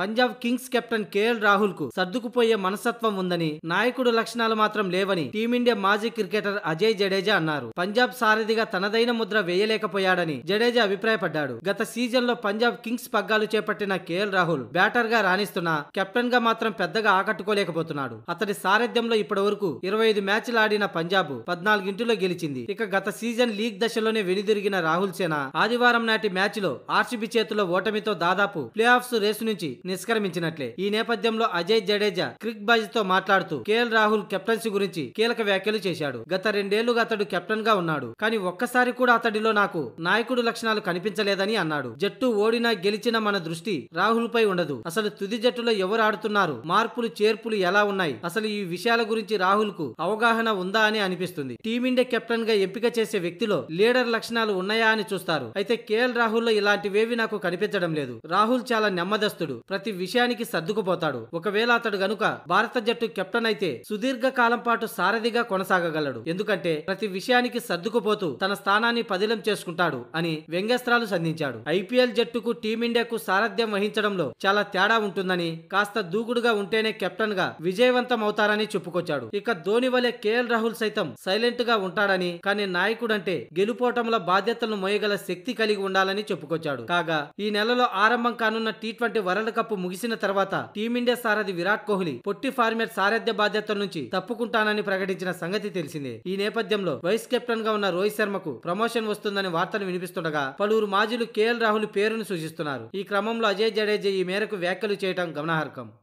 Punjab Kings captain KL Rahul కు సర్దుకుపోయే మనస్తత్వం ఉందని నాయకుడు లక్షణాలు మాత్రం లేవని టీమిండియా మాజీ క్రికెటర్ అజయ్ జడేజా అన్నారు పంజాబ్ సారథిగా తనదైన ముద్ర వేయలేకపోయాడని జడేజా అభిప్రాయపడ్డాడు గత సీజన్ లో పంజాబ్ కింగ్స్ పగ్గాలు చేపట్టిన కేఎల్ రాహుల్ బ్యాటర్ గా రాణిస్తున్నా కెప్టెన్ గా మాత్రం పెద్దగా ఆకట్టుకోలేకపోతున్నాడు అతడి సారథ్యంలో ఇప్పటి వరకు ఇరవై ఐదు మ్యాచ్లు ఆడిన పంజాబ్ పద్నాలుగింటిలో గెలిచింది ఇక గత సీజన్ లీగ్ దశలోనే వెనుదిరిగిన రాహుల్ సేన ఆదివారం నాటి మ్యాచ్ లో ఆర్సీబీ చేతిలో ఓటమితో దాదాపు ప్లే ఆఫ్స్ రేసు నుంచి నిష్క్రమించినట్లే ఈ నేపథ్యంలో అజయ్ జడేజా క్రిక్ బాజ్ తో మాట్లాడుతూ కేఎల్ రాహుల్ కెప్టెన్సీ గురించి కీలక వ్యాఖ్యలు చేశాడు గత రెండేళ్లుగా అతడు కెప్టెన్ గా ఉన్నాడు కానీ ఒక్కసారి కూడా అతడిలో నాకు నాయకుడు లక్షణాలు కనిపించలేదని అన్నాడు జట్టు ఓడినా గెలిచినా మన దృష్టి రాహుల్ పై ఉండదు అసలు తుది జట్టులో ఎవరు ఆడుతున్నారు మార్పులు చేర్పులు ఎలా ఉన్నాయి అసలు ఈ విషయాల గురించి రాహుల్ కు అవగాహన ఉందా అని అనిపిస్తుంది టీమిండియా కెప్టెన్ గా ఎంపిక చేసే వ్యక్తిలో లీడర్ లక్షణాలు ఉన్నాయా అని చూస్తారు అయితే కేఎల్ రాహుల్లో ఇలాంటివేవి నాకు కనిపించడం లేదు రాహుల్ చాలా నెమ్మదస్తుడు ప్రతి విషయానికి సర్దుకుపోతాడు ఒకవేళ అతడు గనుక భారత జట్టు కెప్టెన్ అయితే సుదీర్ఘ కాలం పాటు సారథిగా కొనసాగగలడు ఎందుకంటే ప్రతి విషయానికి సర్దుకుపోతూ తన స్థానాన్ని పదిలం చేసుకుంటాడు అని వ్యంగ్యస్త్రాలు సంధించాడు ఐపీఎల్ జట్టుకు టీమిండియాకు సారథ్యం వహించడంలో చాలా తేడా ఉంటుందని కాస్త దూకుడుగా ఉంటేనే కెప్టెన్ గా విజయవంతం అవుతారని చెప్పుకొచ్చాడు ఇక ధోని వలె కేఎల్ రాహుల్ సైతం సైలెంట్ గా ఉంటాడని కానీ నాయకుడంటే గెలుపోవటంలో బాధ్యతలను మోయగల శక్తి కలిగి ఉండాలని చెప్పుకొచ్చాడు కాగా ఈ నెలలో ఆరంభం కానున్న T twenty world cup cup ముగిసిన తర్వాత టీమిండియా సారథి విరాట్ కోహ్లీ పొట్టి ఫార్మేట్ సారథ్య బాధ్యతల నుంచి తప్పుకుంటానని ప్రకటించిన సంగతి తెలిసిందే ఈ నేపథ్యంలో వైస్ కెప్టెన్ గా ఉన్న రోహిత్ శర్మకు ప్రమోషన్ వస్తుందని వార్తలు వినిపిస్తుండగా పలువురు మాజీలు కేఎల్ రాహుల్ పేరును సూచిస్తున్నారు ఈ క్రమంలో అజయ్ జడేజా ఈ మేరకు వ్యాఖ్యలు చేయడం గమనార్హం